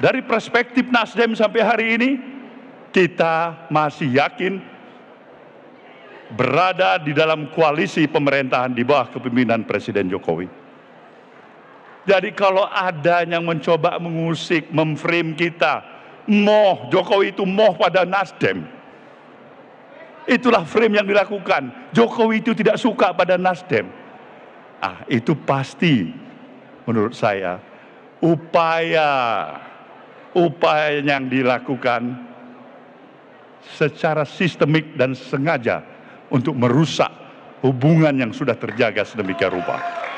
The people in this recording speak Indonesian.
Dari perspektif Nasdem sampai hari ini, kita masih yakin berada di dalam koalisi pemerintahan di bawah kepemimpinan Presiden Jokowi. Jadi kalau ada yang mencoba mengusik, memframe kita, moh, Jokowi itu moh pada Nasdem. Itulah frame yang dilakukan. Jokowi itu tidak suka pada Nasdem. Ah, itu pasti menurut saya upaya upaya yang dilakukan secara sistemik dan sengaja untuk merusak hubungan yang sudah terjaga sedemikian rupa.